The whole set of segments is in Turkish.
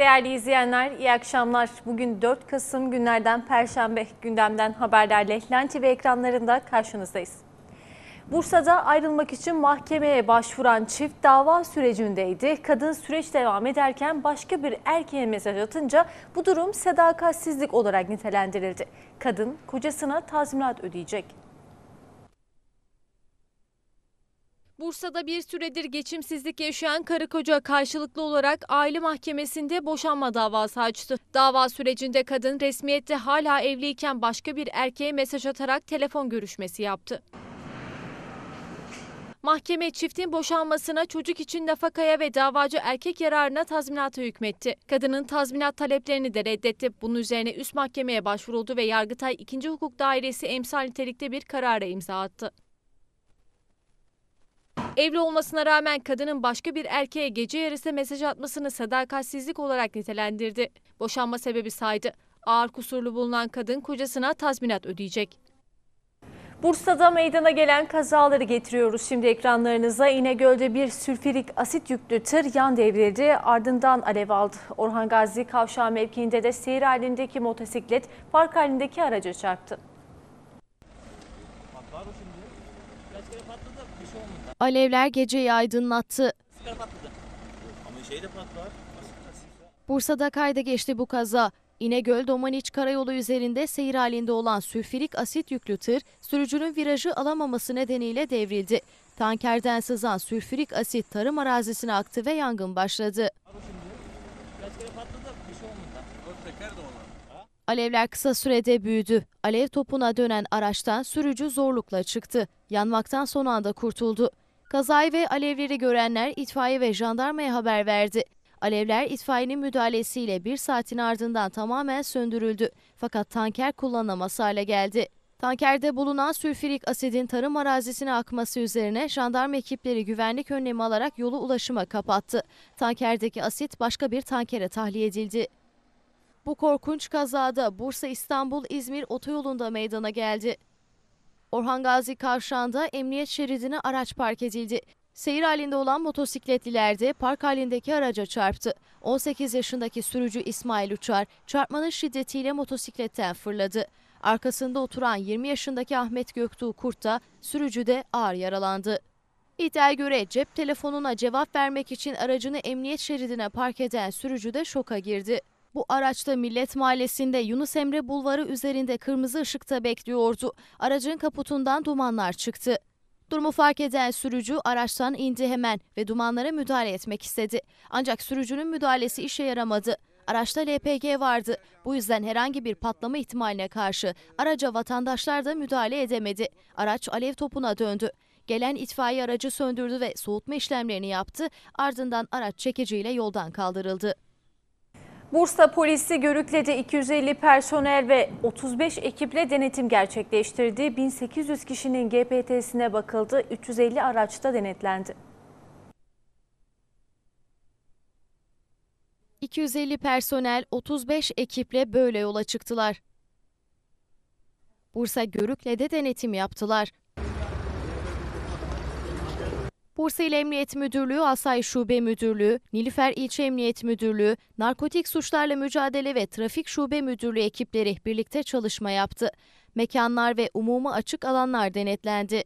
Değerli izleyenler iyi akşamlar. Bugün 4 Kasım günlerden Perşembe gündemden haberlerle Lenti ve ekranlarında karşınızdayız. Bursa'da ayrılmak için mahkemeye başvuran çift dava sürecindeydi. Kadın süreç devam ederken başka bir erkeğe mesaj atınca bu durum sadakatsizlik olarak nitelendirildi. Kadın kocasına tazminat ödeyecek. Bursa'da bir süredir geçimsizlik yaşayan karı koca karşılıklı olarak aile mahkemesinde boşanma davası açtı. Dava sürecinde kadın resmiyette hala evliyken başka bir erkeğe mesaj atarak telefon görüşmesi yaptı. Mahkeme çiftin boşanmasına çocuk için nafakaya ve davacı erkek yararına tazminata hükmetti. Kadının tazminat taleplerini de reddetti. Bunun üzerine üst mahkemeye başvuruldu ve Yargıtay 2. Hukuk Dairesi emsal nitelikte bir karara imza attı. Evli olmasına rağmen kadının başka bir erkeğe gece yarısı mesaj atmasını sadakatsizlik olarak nitelendirdi. Boşanma sebebi saydı. Ağır kusurlu bulunan kadın kocasına tazminat ödeyecek. Bursa'da meydana gelen kazaları getiriyoruz şimdi ekranlarınıza. İnegöl'de bir sülfürik asit yüklü tır yan devrildi ardından alev aldı. Orhan Gazi kavşağı mevkiinde de seyir halindeki motosiklet park halindeki araca çarptı. Sigara patladı. Bir şey olmadı. Alevler geceyi aydınlattı. Sigara patladı. Ama şey de patlar. Bursa'da kayda geçti bu kaza. İnegöl Domaniç Karayolu üzerinde seyir halinde olan sülfürik asit yüklü tır sürücünün virajı alamaması nedeniyle devrildi. Tankerden sızan sülfürik asit tarım arazisine aktı ve yangın başladı. Abi, Alevler kısa sürede büyüdü. Alev topuna dönen araçtan sürücü zorlukla çıktı. Yanmaktan son anda kurtuldu. Kazayı ve alevleri görenler itfaiye ve jandarmaya haber verdi. Alevler itfaiyenin müdahalesiyle bir saatin ardından tamamen söndürüldü. Fakat tanker kullanılamaz hale geldi. Tankerde bulunan sülfürik asidin tarım arazisine akması üzerine jandarma ekipleri güvenlik önlemi alarak yolu ulaşıma kapattı. Tankerdeki asit başka bir tankere tahliye edildi. Bu korkunç kazada Bursa İstanbul İzmir otoyolunda meydana geldi. Orhan Gazi Kavşağı'nda emniyet şeridine araç park edildi. Seyir halinde olan motosikletliler de park halindeki araca çarptı. 18 yaşındaki sürücü İsmail Uçar çarpmanın şiddetiyle motosikletten fırladı. Arkasında oturan 20 yaşındaki Ahmet Göktuğ Kurt da sürücü de ağır yaralandı. İddiaya göre cep telefonuna cevap vermek için aracını emniyet şeridine park eden sürücü de şoka girdi. Bu araçta Millet Mahallesi'nde Yunus Emre Bulvarı üzerinde kırmızı ışıkta bekliyordu. Aracın kaputundan dumanlar çıktı. Durumu fark eden sürücü araçtan indi hemen ve dumanlara müdahale etmek istedi. Ancak sürücünün müdahalesi işe yaramadı. Araçta LPG vardı. Bu yüzden herhangi bir patlama ihtimaline karşı araca vatandaşlar da müdahale edemedi. Araç alev topuna döndü. Gelen itfaiye aracı söndürdü ve soğutma işlemlerini yaptı. Ardından araç çekiciyle yoldan kaldırıldı. Bursa polisi Görükle'de 250 personel ve 35 ekiple denetim gerçekleştirdi. 1800 kişinin GPT'sine bakıldı, 350 araçta denetlendi. 250 personel 35 ekiple böyle yola çıktılar. Bursa Görükle'de denetim yaptılar. Bursa İl Emniyet Müdürlüğü, Asay Şube Müdürlüğü, Nilüfer İlçe Emniyet Müdürlüğü, Narkotik Suçlarla Mücadele ve Trafik Şube Müdürlüğü ekipleri birlikte çalışma yaptı. Mekanlar ve umuma açık alanlar denetlendi.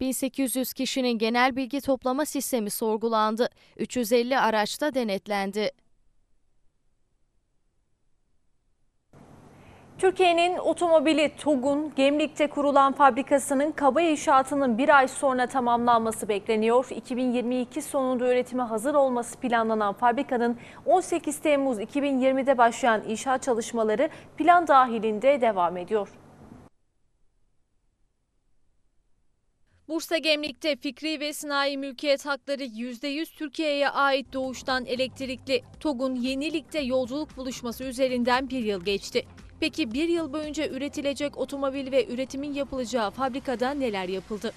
1800 kişinin genel bilgi toplama sistemi sorgulandı. 350 araçta denetlendi. Türkiye'nin otomobili TOG'un Gemlik'te kurulan fabrikasının kaba inşaatının bir ay sonra tamamlanması bekleniyor. 2022 sonunda üretime hazır olması planlanan fabrikanın 18 Temmuz 2020'de başlayan inşaat çalışmaları plan dahilinde devam ediyor. Bursa Gemlik'te fikri ve sanayi mülkiyet hakları %100 Türkiye'ye ait doğuştan elektrikli TOG'un yenilikte yolculuk buluşması üzerinden bir yıl geçti. Peki bir yıl boyunca üretilecek otomobil ve üretimin yapılacağı fabrikada neler yapıldı?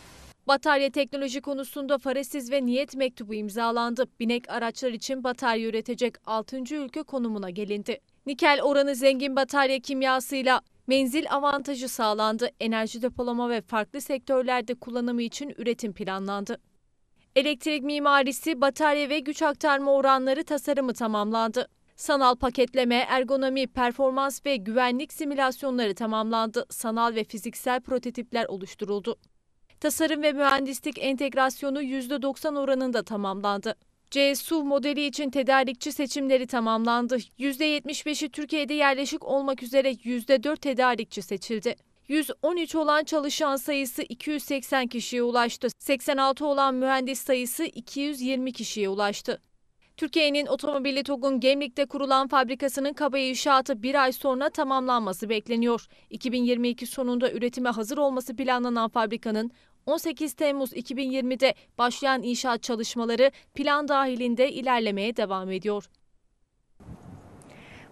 Batarya teknoloji konusunda faresiz ve niyet mektubu imzalandı. Binek araçlar için batarya üretecek 6. ülke konumuna gelindi. Nikel oranı zengin batarya kimyasıyla menzil avantajı sağlandı. Enerji depolama ve farklı sektörlerde kullanımı için üretim planlandı. Elektrik mimarisi, batarya ve güç aktarma oranları tasarımı tamamlandı. Sanal paketleme, ergonomi, performans ve güvenlik simülasyonları tamamlandı. Sanal ve fiziksel prototipler oluşturuldu. Tasarım ve mühendislik entegrasyonu %90 oranında tamamlandı. CSU modeli için tedarikçi seçimleri tamamlandı. %75'i Türkiye'de yerleşik olmak üzere %4 tedarikçi seçildi. 113 olan çalışan sayısı 280 kişiye ulaştı. 86 olan mühendis sayısı 220 kişiye ulaştı. Türkiye'nin otomobili TOG'un Gemlik'te kurulan fabrikasının kaba inşaatı bir ay sonra tamamlanması bekleniyor. 2022 sonunda üretime hazır olması planlanan fabrikanın 18 Temmuz 2020'de başlayan inşaat çalışmaları plan dahilinde ilerlemeye devam ediyor.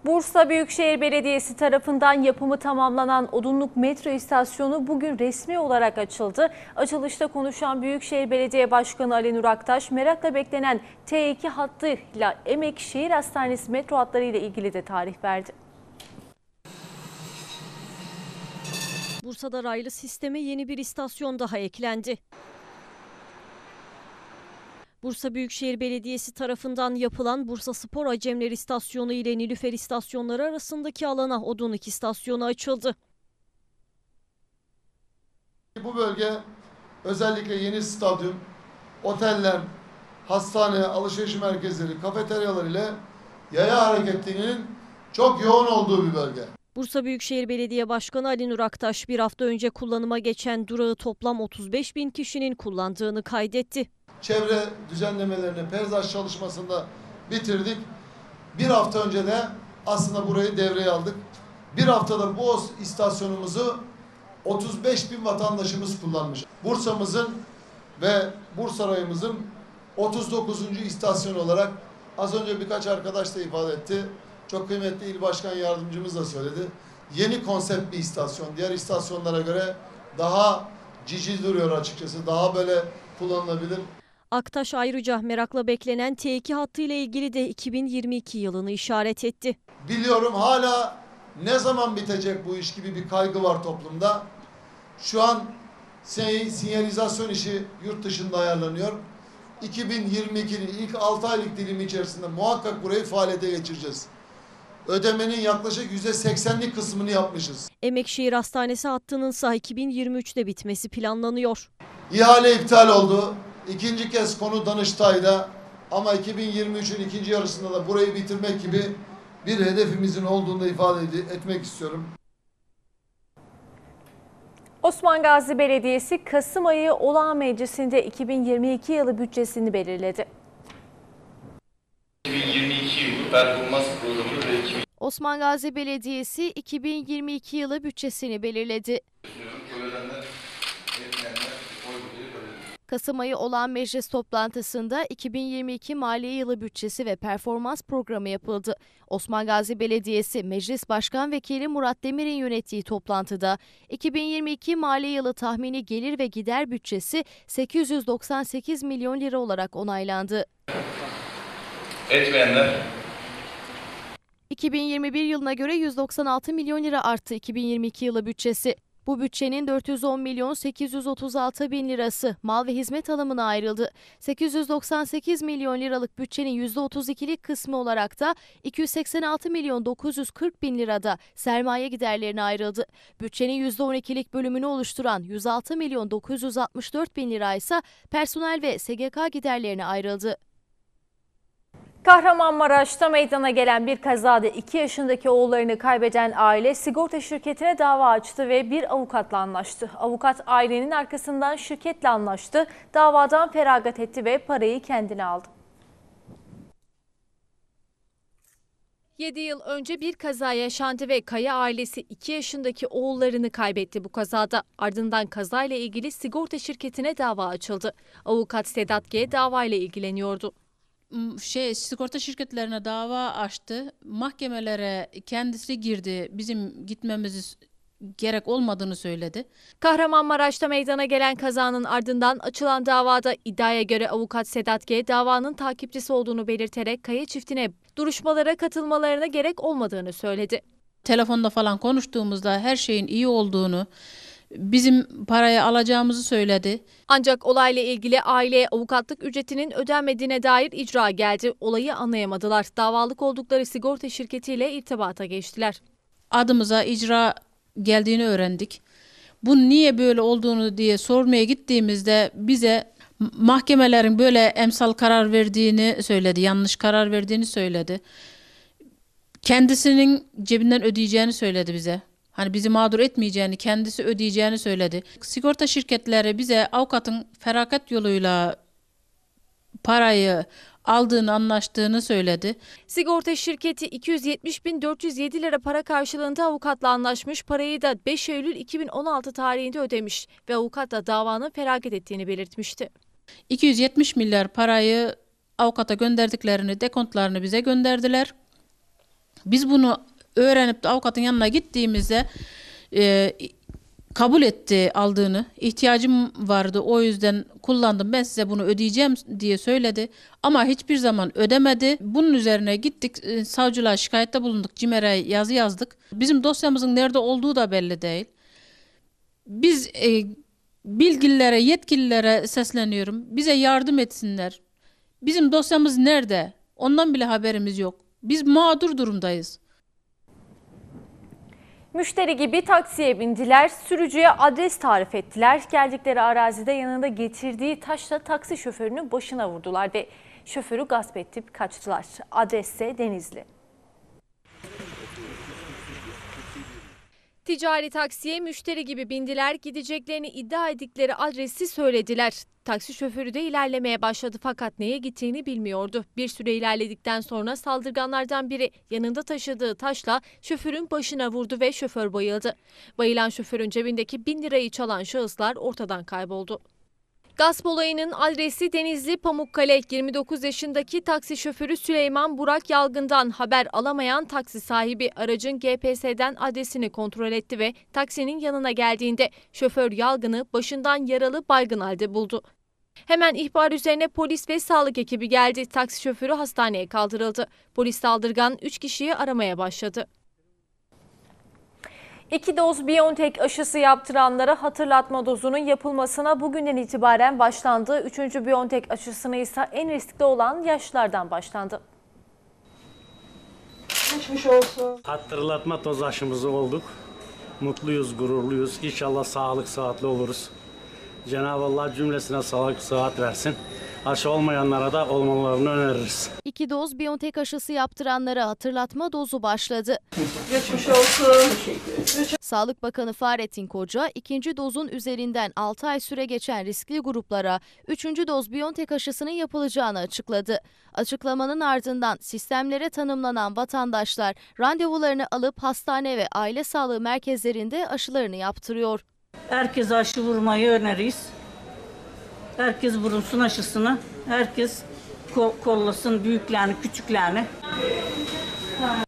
Bursa Büyükşehir Belediyesi tarafından yapımı tamamlanan Odunluk Metro İstasyonu bugün resmi olarak açıldı. Açılışta konuşan Büyükşehir Belediye Başkanı Ali Nur Aktaş, merakla beklenen T2 hattıyla Emek Şehir Hastanesi metro hatları ile ilgili de tarih verdi. Bursa'da raylı sisteme yeni bir istasyon daha eklendi. Bursa Büyükşehir Belediyesi tarafından yapılan Bursa Spor Acemler İstasyonu ile Nilüfer İstasyonları arasındaki alana Odunuk İstasyonu açıldı. Bu bölge özellikle yeni stadyum, oteller, hastane, alışveriş merkezleri, kafeteryalar ile yaya hareketinin çok yoğun olduğu bir bölge. Bursa Büyükşehir Belediye Başkanı Ali Nur Aktaş bir hafta önce kullanıma geçen durağı toplam 35 bin kişinin kullandığını kaydetti. Çevre düzenlemelerini peyzaj çalışmasında bitirdik. Bir hafta önce de aslında burayı devreye aldık. Bir haftada bu istasyonumuzu 35 bin vatandaşımız kullanmış. Bursa'mızın ve Bursa rayımızın 39. istasyon olarak az önce birkaç arkadaş da ifade etti. Çok kıymetli il başkan yardımcımız da söyledi. Yeni konsept bir istasyon. Diğer istasyonlara göre daha cici duruyor açıkçası. Daha böyle kullanılabilir. Aktaş ayrıca merakla beklenen T2 hattı ile ilgili de 2022 yılını işaret etti. Biliyorum hala ne zaman bitecek bu iş gibi bir kaygı var toplumda. Şu an şey, sinyalizasyon işi yurt dışında ayarlanıyor. 2022'nin ilk 6 aylık dilimi içerisinde muhakkak burayı faaliyete geçireceğiz ödemenin yaklaşık %80'lik kısmını yapmışız. Emekşehir Hastanesi hattının ise 2023'te bitmesi planlanıyor. İhale iptal oldu. İkinci kez konu Danıştay'da ama 2023'ün ikinci yarısında da burayı bitirmek gibi bir hedefimizin olduğunu da ifade etmek istiyorum. Osman Gazi Belediyesi Kasım ayı olağan meclisinde 2022 yılı bütçesini belirledi. 2022 yılı performans programı ve 2000 Osman Gazi Belediyesi 2022 yılı bütçesini belirledi. Kasım ayı olan meclis toplantısında 2022 maliye yılı bütçesi ve performans programı yapıldı. Osman Gazi Belediyesi Meclis Başkan Vekili Murat Demir'in yönettiği toplantıda 2022 maliye yılı tahmini gelir ve gider bütçesi 898 milyon lira olarak onaylandı etmeyenler 2021 yılına göre 196 milyon lira arttı 2022 yılı bütçesi. Bu bütçenin 410 milyon 836 bin lirası mal ve hizmet alımına ayrıldı. 898 milyon liralık bütçenin %32'lik kısmı olarak da 286 milyon 940 bin lirada sermaye giderlerine ayrıldı. Bütçenin %12'lik bölümünü oluşturan 106 milyon 964 bin lira ise personel ve SGK giderlerine ayrıldı. Kahramanmaraş'ta meydana gelen bir kazada 2 yaşındaki oğullarını kaybeden aile sigorta şirketine dava açtı ve bir avukatla anlaştı. Avukat ailenin arkasından şirketle anlaştı, davadan feragat etti ve parayı kendine aldı. 7 yıl önce bir kaza yaşandı ve Kaya ailesi 2 yaşındaki oğullarını kaybetti bu kazada. Ardından kazayla ilgili sigorta şirketine dava açıldı. Avukat Sedat G. davayla ilgileniyordu şey sigorta şirketlerine dava açtı. Mahkemelere kendisi girdi. Bizim gitmemiz gerek olmadığını söyledi. Kahramanmaraş'ta meydana gelen kazanın ardından açılan davada iddiaya göre avukat Sedat G. davanın takipçisi olduğunu belirterek Kaya çiftine duruşmalara katılmalarına gerek olmadığını söyledi. Telefonda falan konuştuğumuzda her şeyin iyi olduğunu, bizim parayı alacağımızı söyledi. Ancak olayla ilgili aileye avukatlık ücretinin ödenmediğine dair icra geldi. Olayı anlayamadılar. Davalık oldukları sigorta şirketiyle irtibata geçtiler. Adımıza icra geldiğini öğrendik. Bu niye böyle olduğunu diye sormaya gittiğimizde bize mahkemelerin böyle emsal karar verdiğini söyledi. Yanlış karar verdiğini söyledi. Kendisinin cebinden ödeyeceğini söyledi bize hani bizi mağdur etmeyeceğini, kendisi ödeyeceğini söyledi. Sigorta şirketleri bize avukatın feraket yoluyla parayı aldığını anlaştığını söyledi. Sigorta şirketi 270.407 lira para karşılığında avukatla anlaşmış parayı da 5 Eylül 2016 tarihinde ödemiş ve avukat da davanın feragat ettiğini belirtmişti. 270 milyar parayı avukata gönderdiklerini, dekontlarını bize gönderdiler. Biz bunu öğrenip de avukatın yanına gittiğimizde e, kabul etti aldığını. İhtiyacım vardı o yüzden kullandım ben size bunu ödeyeceğim diye söyledi. Ama hiçbir zaman ödemedi. Bunun üzerine gittik e, savcılığa şikayette bulunduk. CİMER'e yazı yazdık. Bizim dosyamızın nerede olduğu da belli değil. Biz e, bilgililere, yetkililere sesleniyorum. Bize yardım etsinler. Bizim dosyamız nerede? Ondan bile haberimiz yok. Biz mağdur durumdayız. Müşteri gibi taksiye bindiler, sürücüye adres tarif ettiler. Geldikleri arazide yanında getirdiği taşla taksi şoförünü başına vurdular ve şoförü gasp edip kaçtılar. ise Denizli. Ticari taksiye müşteri gibi bindiler, gideceklerini iddia ettikleri adresi söylediler. Taksi şoförü de ilerlemeye başladı fakat neye gittiğini bilmiyordu. Bir süre ilerledikten sonra saldırganlardan biri yanında taşıdığı taşla şoförün başına vurdu ve şoför bayıldı. Bayılan şoförün cebindeki bin lirayı çalan şahıslar ortadan kayboldu. Gasp olayının adresi Denizli Pamukkale 29 yaşındaki taksi şoförü Süleyman Burak Yalgın'dan haber alamayan taksi sahibi aracın GPS'den adresini kontrol etti ve taksinin yanına geldiğinde şoför Yalgın'ı başından yaralı baygın halde buldu. Hemen ihbar üzerine polis ve sağlık ekibi geldi. Taksi şoförü hastaneye kaldırıldı. Polis saldırgan 3 kişiyi aramaya başladı. İki doz BioNTech aşısı yaptıranlara hatırlatma dozunun yapılmasına bugünden itibaren başlandı. Üçüncü BioNTech aşısını ise en riskli olan yaşlardan başlandı. Geçmiş olsun. Hatırlatma toz aşımızı olduk. Mutluyuz, gururluyuz. İnşallah sağlık saatli oluruz. Cenab-ı Allah cümlesine sağlık sıhhat versin. Aşı olmayanlara da olmalarını öneririz. İki doz Biontech aşısı yaptıranlara hatırlatma dozu başladı. Geçmiş olsun. Teşekkür Sağlık Bakanı Fahrettin Koca ikinci dozun üzerinden 6 ay süre geçen riskli gruplara 3. doz Biontech aşısının yapılacağını açıkladı. Açıklamanın ardından sistemlere tanımlanan vatandaşlar randevularını alıp hastane ve aile sağlığı merkezlerinde aşılarını yaptırıyor. Herkes aşı vurmayı öneririz. Herkes vurulsun aşısını. Herkes ko kollasın büyüklerini, küçüklerini.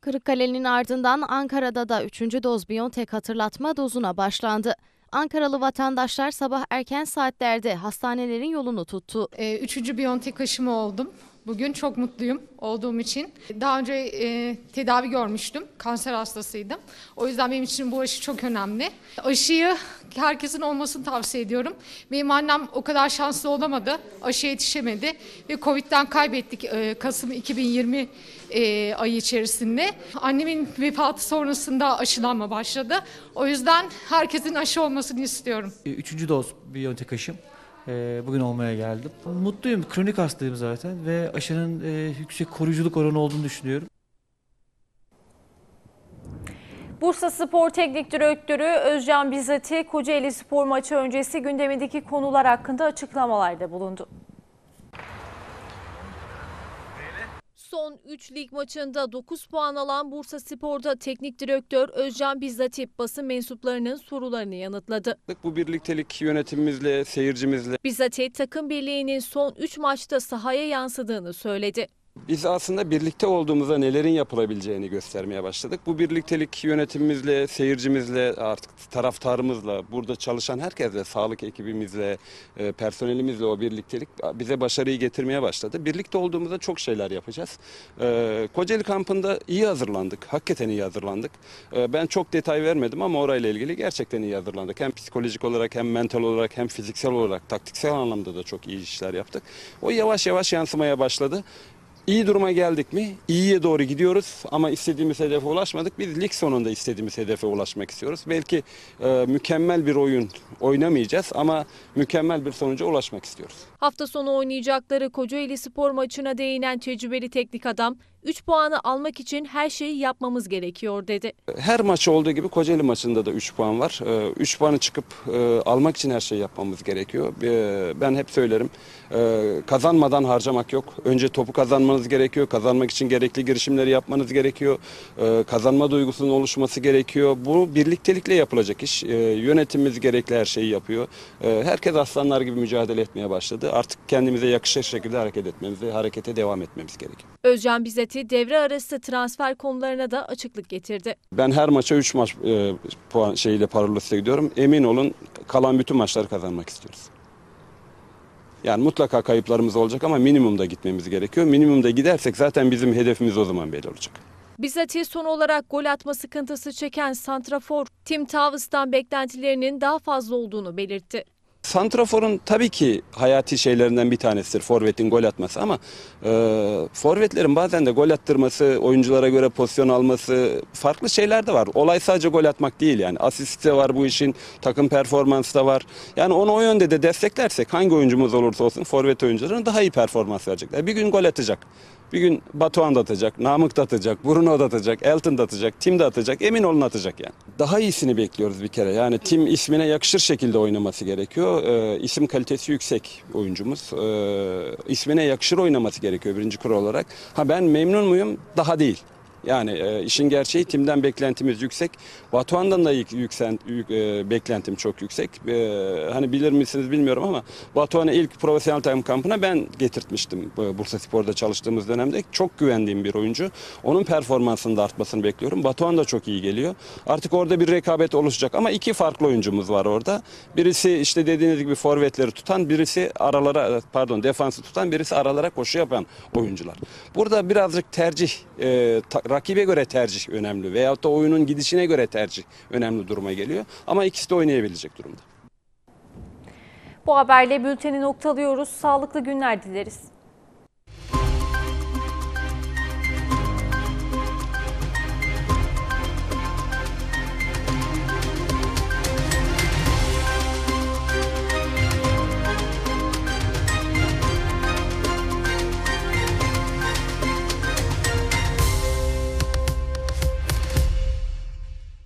Kırıkkale'nin ardından Ankara'da da 3. doz Biontech hatırlatma dozuna başlandı. Ankaralı vatandaşlar sabah erken saatlerde hastanelerin yolunu tuttu. Ee, üçüncü Biontech aşımı oldum. Bugün çok mutluyum olduğum için. Daha önce e, tedavi görmüştüm. Kanser hastasıydım. O yüzden benim için bu aşı çok önemli. Aşıyı herkesin olmasını tavsiye ediyorum. Benim annem o kadar şanslı olamadı. aşı yetişemedi ve Covid'den kaybettik e, Kasım 2020 e, ayı içerisinde. Annemin vefatı sonrasında aşılanma başladı. O yüzden herkesin aşı olmasını istiyorum. Üçüncü doz bir Biontech aşım e, bugün olmaya geldim. Mutluyum, kronik hastayım zaten ve aşının e, yüksek koruyuculuk oranı olduğunu düşünüyorum. Bursa Spor Teknik Direktörü Özcan Bizati, Kocaeli Spor maçı öncesi gündemindeki konular hakkında açıklamalarda bulundu. Son 3 lig maçında 9 puan alan Bursa Spor'da teknik direktör Özcan Bizzatip basın mensuplarının sorularını yanıtladı. Bu birliktelik yönetimimizle, seyircimizle. Bizzatip takım birliğinin son 3 maçta sahaya yansıdığını söyledi. Biz aslında birlikte olduğumuzda nelerin yapılabileceğini göstermeye başladık. Bu birliktelik yönetimimizle, seyircimizle, artık taraftarımızla, burada çalışan herkesle, sağlık ekibimizle, e, personelimizle o birliktelik bize başarıyı getirmeye başladı. Birlikte olduğumuzda çok şeyler yapacağız. E, Kocaeli kampında iyi hazırlandık, hakikaten iyi hazırlandık. E, ben çok detay vermedim ama orayla ilgili gerçekten iyi hazırlandık. Hem psikolojik olarak hem mental olarak hem fiziksel olarak taktiksel anlamda da çok iyi işler yaptık. O yavaş yavaş yansımaya başladı. İyi duruma geldik mi? İyiye doğru gidiyoruz ama istediğimiz hedefe ulaşmadık. Biz lig sonunda istediğimiz hedefe ulaşmak istiyoruz. Belki e, mükemmel bir oyun oynamayacağız ama mükemmel bir sonuca ulaşmak istiyoruz. Hafta sonu oynayacakları Kocaeli spor maçına değinen tecrübeli teknik adam 3 puanı almak için her şeyi yapmamız gerekiyor dedi. Her maç olduğu gibi Kocaeli maçında da 3 puan var. 3 ee, puanı çıkıp e, almak için her şeyi yapmamız gerekiyor. Ee, ben hep söylerim e, kazanmadan harcamak yok. Önce topu kazanmanız gerekiyor. Kazanmak için gerekli girişimleri yapmanız gerekiyor. Ee, kazanma duygusunun oluşması gerekiyor. Bu birliktelikle yapılacak iş. Yönetimimiz gerekli her şeyi yapıyor. Herkes aslanlar gibi mücadele etmeye başladı. Artık kendimize yakışır şekilde hareket etmemize, harekete devam etmemiz gerekiyor. Özcan bize heyeti devre arası transfer konularına da açıklık getirdi. Ben her maça 3 maç e, puan şeyiyle paralelite gidiyorum. Emin olun kalan bütün maçları kazanmak istiyoruz. Yani mutlaka kayıplarımız olacak ama minimumda gitmemiz gerekiyor. Minimumda gidersek zaten bizim hedefimiz o zaman belli olacak. Bizatihi son olarak gol atma sıkıntısı çeken Santrafor, Tim Tavus'tan beklentilerinin daha fazla olduğunu belirtti. Santrafor'un tabii ki hayati şeylerinden bir tanesidir forvetin gol atması ama e, forvetlerin bazen de gol attırması, oyunculara göre pozisyon alması farklı şeyler de var. Olay sadece gol atmak değil yani asist de var bu işin, takım performansı da var. Yani onu o yönde de desteklersek hangi oyuncumuz olursa olsun forvet oyuncuların daha iyi performans verecekler. Bir gün gol atacak. Bir gün Batuhan da atacak, Namık da atacak, Bruno da atacak, Elton da atacak, Tim de atacak, emin olun atacak yani. Daha iyisini bekliyoruz bir kere. Yani Tim ismine yakışır şekilde oynaması gerekiyor. Ee, isim kalitesi yüksek oyuncumuz. Ee, ismine yakışır oynaması gerekiyor birinci kuru olarak. Ha ben memnun muyum? Daha değil. Yani e, işin gerçeği timden beklentimiz yüksek. Batuhan'dan da yüksen, yük, e, beklentim çok yüksek. E, hani bilir misiniz bilmiyorum ama Batuhan'ı ilk profesyonel takım kampına ben getirtmiştim. Bursa Spor'da çalıştığımız dönemde. Çok güvendiğim bir oyuncu. Onun performansının da artmasını bekliyorum. Batuhan da çok iyi geliyor. Artık orada bir rekabet oluşacak ama iki farklı oyuncumuz var orada. Birisi işte dediğiniz gibi forvetleri tutan, birisi aralara pardon defansı tutan, birisi aralara koşu yapan oyuncular. Burada birazcık tercih e, rakibe göre tercih önemli veyahut da oyunun gidişine göre tercih önemli duruma geliyor. Ama ikisi de oynayabilecek durumda. Bu haberle bülteni noktalıyoruz. Sağlıklı günler dileriz.